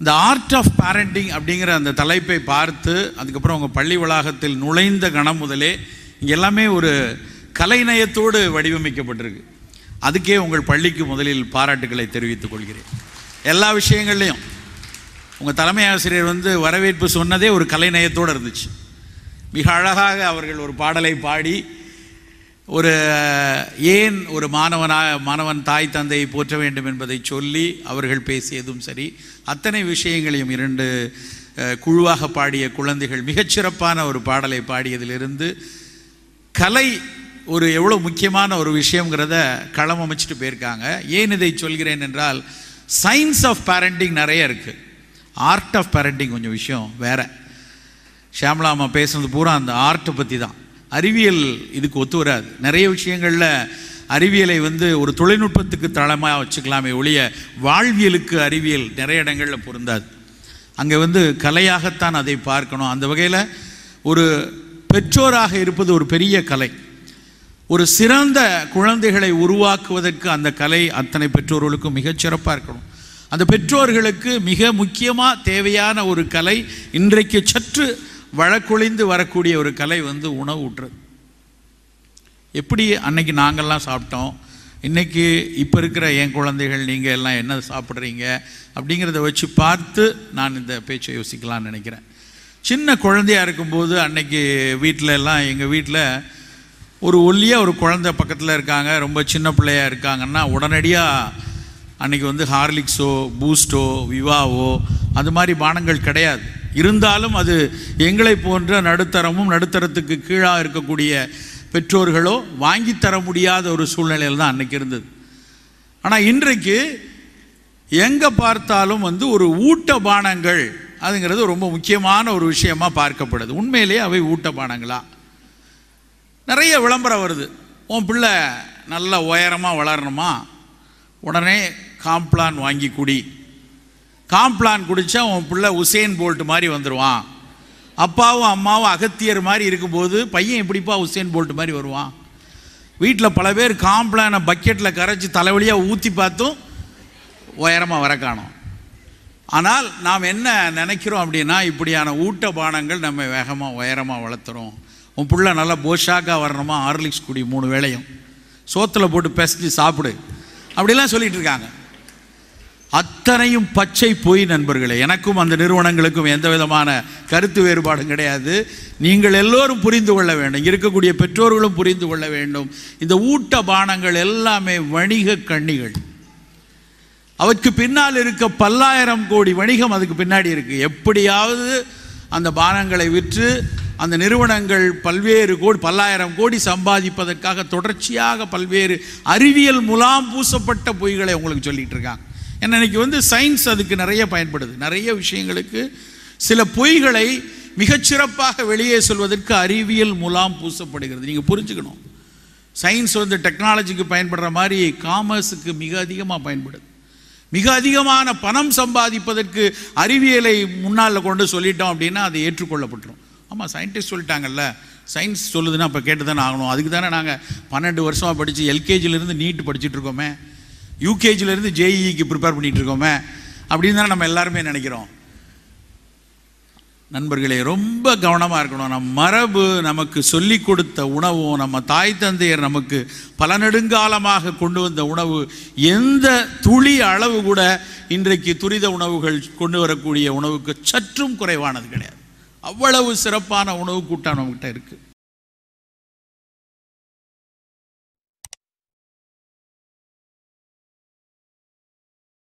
இந்த art of parenting அப்படிங்கிற அந்த தலைப்பை பார்த்து அதுக்கப்புறம் உங்கள் பள்ளி வளாகத்தில் நுழைந்த கணம் முதலே இங்கே எல்லாமே ஒரு கலைநயத்தோடு வடிவமைக்கப்பட்டிருக்கு அதுக்கே உங்கள் பள்ளிக்கு முதலில் பாராட்டுகளை தெரிவித்துக் கொள்கிறேன் எல்லா விஷயங்கள்லையும் உங்கள் தலைமை ஆசிரியர் வந்து வரவேற்பு சொன்னதே ஒரு கலைநயத்தோடு இருந்துச்சு மிக அழகாக அவர்கள் ஒரு பாடலை பாடி ஒரு ஏன் ஒரு மாணவனாக மாணவன் தாய் தந்தையை போற்ற வேண்டும் என்பதை சொல்லி அவர்கள் பேசியதும் சரி அத்தனை விஷயங்களையும் இரண்டு குழுவாக பாடிய குழந்தைகள் மிகச்சிறப்பான ஒரு பாடலை பாடியதிலிருந்து கலை ஒரு எவ்வளோ முக்கியமான ஒரு விஷயங்கிறத களம் அமைச்சிட்டு போயிருக்காங்க ஏன் இதை சொல்கிறேன் என்றால் சயின்ஸ் ஆஃப் பேரண்டிங் நிறைய இருக்குது ஆர்ட் ஆஃப் பேரண்டிங் கொஞ்சம் விஷயம் வேறு ஷியாம்லா பேசுனது பூரா அந்த ஆர்ட்டை பற்றி தான் அறிவியல் இதுக்கு ஒத்து வராது நிறைய விஷயங்களில் அறிவியலை வந்து ஒரு தொழில்நுட்பத்துக்கு தளமாக வச்சுக்கலாமே ஒழிய வாழ்வியலுக்கு அறிவியல் நிறைய இடங்களில் பொருந்தாது அங்கே வந்து கலையாகத்தான் அதை பார்க்கணும் அந்த வகையில் ஒரு பெற்றோராக இருப்பது ஒரு பெரிய கலை ஒரு சிறந்த குழந்தைகளை உருவாக்குவதற்கு அந்த கலை அத்தனை பெற்றோர்களுக்கும் மிகச்சிறப்பாக இருக்கணும் அந்த பெற்றோர்களுக்கு மிக முக்கியமாக தேவையான ஒரு கலை இன்றைக்கு சற்று வழக்கொழிந்து வரக்கூடிய ஒரு கலை வந்து உணவு ஊட்டுறது எப்படி அன்னைக்கு நாங்கள்லாம் சாப்பிட்டோம் இன்றைக்கி இப்போ இருக்கிற என் குழந்தைகள் நீங்கள் எல்லாம் என்ன சாப்பிட்றீங்க அப்படிங்கிறத வச்சு பார்த்து நான் இந்த பேச்சை யோசிக்கலாம்னு நினைக்கிறேன் சின்ன குழந்தையாக இருக்கும்போது அன்னைக்கு வீட்டில் எல்லாம் எங்கள் வீட்டில் ஒரு ஒல்லியாக ஒரு குழந்தை பக்கத்தில் இருக்காங்க ரொம்ப சின்ன பிள்ளையாக இருக்காங்கன்னா உடனடியாக அன்றைக்கி வந்து ஹார்லிக்ஸோ பூஸ்டோ விவாவோ அது மாதிரி பானங்கள் கிடையாது இருந்தாலும் அது எங்களை போன்ற நடுத்தரமும் நடுத்தரத்துக்கு கீழாக இருக்கக்கூடிய பெற்றோர்களோ வாங்கித்தர முடியாத ஒரு சூழ்நிலையில் தான் அன்றைக்கி இருந்தது ஆனால் இன்றைக்கு எங்கே பார்த்தாலும் வந்து ஒரு ஊட்ட பானங்கள் அதுங்கிறது ரொம்ப முக்கியமான ஒரு விஷயமாக பார்க்கப்படுது உண்மையிலே அவை ஊட்ட பானங்களா நிறைய விளம்பரம் வருது உன் பிள்ளை நல்ல உயரமாக வளரணுமா உடனே காம்ப்ளான் வாங்கி குடி காம்ப்ளான் குடித்தா உன் பிள்ளை உசேன் போல்ட் மாதிரி வந்துடுவான் அப்பாவும் அம்மாவும் அகத்தியர் மாதிரி இருக்கும்போது பையன் எப்படிப்பா உசேன் போல்ட் மாதிரி வருவான் வீட்டில் பல பேர் காம்ப்ளானை பக்கெட்டில் கரைச்சி தலைவலியாக ஊற்றி பார்த்தும் உயரமாக வர காணும் ஆனால் நாம் என்ன நினைக்கிறோம் அப்படின்னா இப்படியான ஊட்ட பானங்கள் நம்ம வேகமாக உயரமாக வளர்த்துறோம் உன் பிள்ளை நல்லா போஷாக்காக வரணுமா ஹார்லிக்ஸ் குடி மூணு வேளையும் சோத்தில் போட்டு பெசஞ்சு சாப்பிடு அப்படிலாம் சொல்லிகிட்டு இருக்காங்க அத்தனையும் பச்சை போய் நண்பர்களே எனக்கும் அந்த நிறுவனங்களுக்கும் எந்த விதமான கருத்து வேறுபாடும் கிடையாது நீங்கள் எல்லோரும் புரிந்து கொள்ள வேண்டும் இருக்கக்கூடிய பெற்றோர்களும் புரிந்து கொள்ள வேண்டும் இந்த ஊட்ட பானங்கள் எல்லாமே வணிக கண்ணிகள் அவருக்கு பின்னால் இருக்க பல்லாயிரம் கோடி வணிகம் அதுக்கு பின்னாடி இருக்குது எப்படியாவது அந்த பானங்களை விற்று அந்த நிறுவனங்கள் பல்வேறு கோடி பல்லாயிரம் கோடி சம்பாதிப்பதற்காக தொடர்ச்சியாக பல்வேறு அறிவியல் முலாம் பூசப்பட்ட பொய்களை உங்களுக்கு சொல்லிகிட்டு இருக்காங்க ஏன்னா வந்து சயின்ஸ் அதுக்கு நிறைய பயன்படுது நிறைய விஷயங்களுக்கு சில பொய்களை மிகச்சிறப்பாக வெளியே சொல்வதற்கு அறிவியல் முலாம் பூசப்படுகிறது நீங்கள் புரிஞ்சுக்கணும் சயின்ஸ் வந்து டெக்னாலஜிக்கு பயன்படுற மாதிரி காமர்ஸுக்கு மிக அதிகமாக பயன்படுது மிக அதிகமான பணம் சம்பாதிப்பதற்கு அறிவியலை முன்னால் கொண்டு சொல்லிட்டோம் அப்படின்னா அதை ஏற்றுக்கொள்ளப்பட்டுரும் ஆமாம் சயின்டிஸ்ட் சொல்லிட்டாங்கல்ல சயின்ஸ் சொல்லுதுன்னா இப்போ கேட்டு தானே ஆகணும் அதுக்கு தானே நாங்கள் பன்னெண்டு வருஷமாக படித்து எல்கேஜிலேருந்து நீட்டு படிச்சுட்டு இருக்கோமே யூகேஜிலேருந்து ஜேஇக்கு e e ப்ரிப்பேர் பண்ணிகிட்டு இருக்கோமே அப்படின்னு தானே நம்ம எல்லாருமே நினைக்கிறோம் நண்பர்களே ரொம்ப கவனமாக இருக்கணும் நம் மரபு நமக்கு சொல்லி கொடுத்த உணவும் நம்ம தாய் தந்தையர் நமக்கு பல நெடுங்காலமாக கொண்டு வந்த உணவு எந்த துளி அளவு கூட இன்றைக்கு துரித உணவுகள் கொண்டு வரக்கூடிய உணவுக்கு சற்றும் குறைவானது கிடையாது அவ்வளவு சிறப்பான உணவு கூட்டம் நம்மகிட்ட இருக்குது